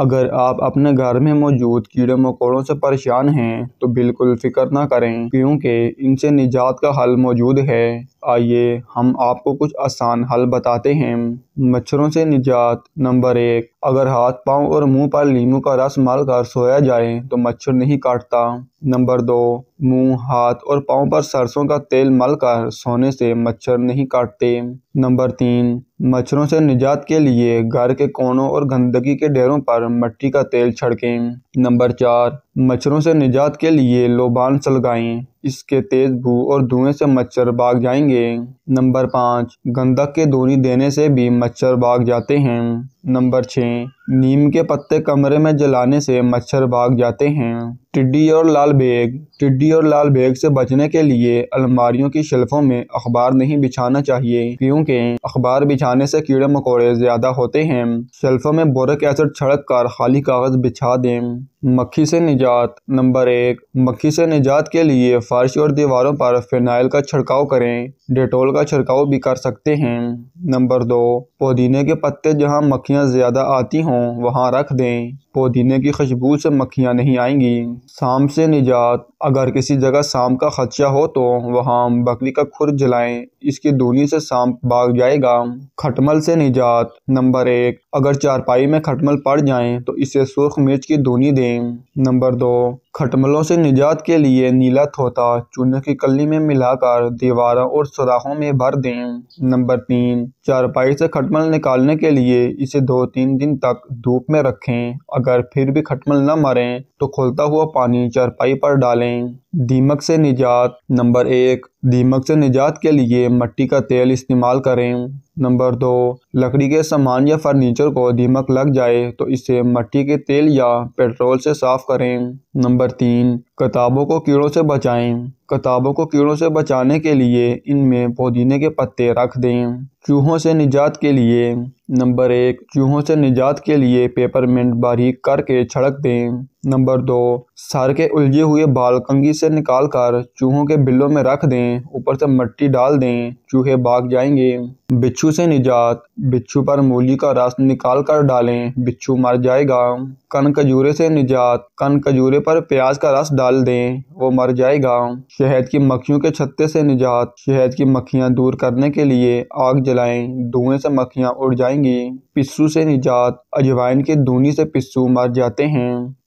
अगर आप अपने घर में मौजूद कीड़े मकोड़ों से परेशान हैं तो बिल्कुल फिक्र ना करें क्योंकि इनसे निजात का हल मौजूद है आइए हम आपको कुछ आसान हल बताते हैं मच्छरों से निजात नंबर एक अगर हाथ पांव और मुंह पर नींबू का रस मल कर सोया जाए तो मच्छर नहीं काटता नंबर दो मुंह, हाथ और पाँव पर सरसों का तेल मलकर सोने से मच्छर नहीं काटते नंबर तीन मच्छरों से निजात के लिए घर के कोनों और गंदगी के ढेरों पर मिट्टी का तेल छड़कें नंबर चार मच्छरों से निजात के लिए लोबान सलगाएं इसके तेज भू और धुएं से मच्छर भाग जाएंगे नंबर पाँच गंधक के दूरी देने से भी मच्छर भाग जाते हैं नंबर छः नीम के पत्ते कमरे में जलाने से मच्छर भाग जाते हैं टिड्डी और लाल बैग टिड्डी और लाल बैग से बचने के लिए अलमारियों की शेल्फों में अखबार नहीं बिछाना चाहिए क्योंकि अखबार बिछाने से कीड़े मकोड़े ज्यादा होते हैं शेल्फों में बोरक एसिड छड़क कर खाली कागज बिछा दें मक्खी से निजात नंबर एक मक्खी से निजात के लिए फर्श और दीवारों पर फिनाइल का छिड़काव करें डेटोल का छिड़काव भी कर सकते हैं नंबर दो पुदीने के पत्ते जहां मक्खियां ज़्यादा आती हों वहां रख दें पुदीने की खुशबू से मक्खियां नहीं आएंगी शाम से निजात अगर किसी जगह सांप का खदशा हो तो वहाँ बकरी का खुर जलाएं इसकी दूनी से सांप भाग जाएगा खटमल से निजात नंबर एक अगर चारपाई में खटमल पड़ जाए तो इसे सुर्ख मिर्च की दूनी दें नंबर दो खटमलों से निजात के लिए नीला थोता चूने की कली में मिलाकर दीवारों और सुराखों में भर दें नंबर तीन चारपाई से खटमल निकालने के लिए इसे दो तीन दिन तक धूप में रखें अगर फिर भी खटमल न मरें तो खुलता हुआ पानी चारपाई पर डालें दीमक से निजात नंबर एक दीमक से निजात के लिए मट्टी का तेल इस्तेमाल करें नंबर दो लकड़ी के सामान या फर्नीचर को दीमक लग जाए तो इसे मट्टी के तेल या पेट्रोल से साफ करें नंबर तीन किताबों को कीड़ों से बचाएं किताबों को कीड़ों से बचाने के लिए इनमें पुदीने के पत्ते रख दें चूहों से निजात के लिए नंबर एक चूहों से निजात के लिए पेपरमेंट बारीक करके छड़क दें नंबर दो सर के उलझे हुए बाल से निकाल कर चूहों के बिल्लों में रख दें ऊपर से मट्टी डाल दें चूहे भाग जाएंगे बिच्छू से निजात बिच्छू पर मूली का रस निकाल कर डालें बिच्छू मर जाएगा कन खजूरे से निजात कन खजूरे पर प्याज का रस डाल दें वो मर जाएगा शहद की मक्खियों के छत्ते से निजात शहद की मक्खियां दूर करने के लिए आग जलाएं धुएं से मक्खियां उड़ जाएंगी पिस्सू से निजात अजवाइन के दूनी से पिस्सू मर जाते हैं